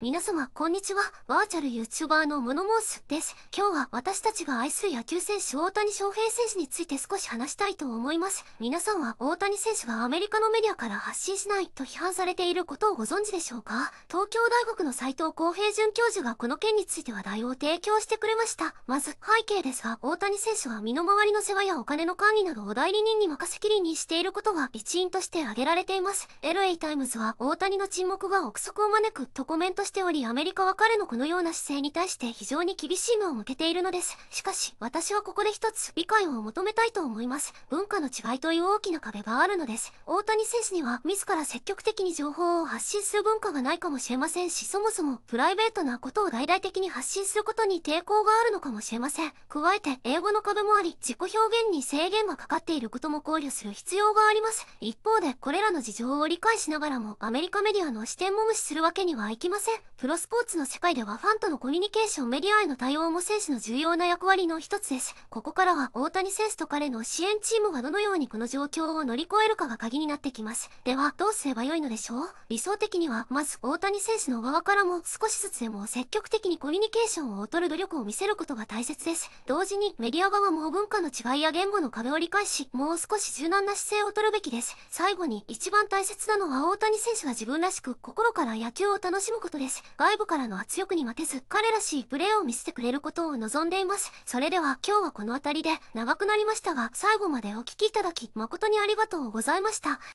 皆様、こんにちは。バーチャル YouTuber のモノモースです。今日は私たちが愛する野球選手大谷翔平選手について少し話したいと思います。皆さんは大谷選手がアメリカのメディアから発信しないと批判されていることをご存知でしょうか東京大学の斎藤浩平准教授がこの件について話題を提供してくれました。まず、背景ですが、大谷選手は身の回りの世話やお金の管理などを代理人に任せきりにしていることが一因として挙げられています。LA タイムズは大谷の沈黙が憶測を招くとコメントしておりアメリカは彼のこのような姿勢に対して非常に厳しい目を向けているのです。しかし、私はここで一つ理解を求めたいと思います。文化の違いという大きな壁があるのです。大谷選手には自ら積極的に情報を発信する文化がないかもしれませんし、そもそもプライベートなことを大々的に発信することに抵抗があるのかもしれません。加えて、英語の壁もあり、自己表現に制限がかかっていることも考慮する必要があります。一方で、これらの事情を理解しながらも、アメリカメディアの視点も無視するわけにはいきません。プロスポーツの世界ではファンとのコミュニケーションメディアへの対応も選手の重要な役割の一つです。ここからは大谷選手と彼の支援チームがどのようにこの状況を乗り越えるかが鍵になってきます。では、どうすればよいのでしょう理想的には、まず大谷選手の側からも少しずつでも積極的にコミュニケーションを劣る努力を見せることが大切です。同時にメディア側も文化の違いや言語の壁を理解し、もう少し柔軟な姿勢を取るべきです。最後に一番大切なのは大谷選手が自分らしく心から野球を楽しむことです。外部からの圧力に負けず、彼らしいプレーを見せてくれることを望んでいます。それでは、今日はこの辺りで、長くなりましたが、最後までお聴きいただき、誠にありがとうございました。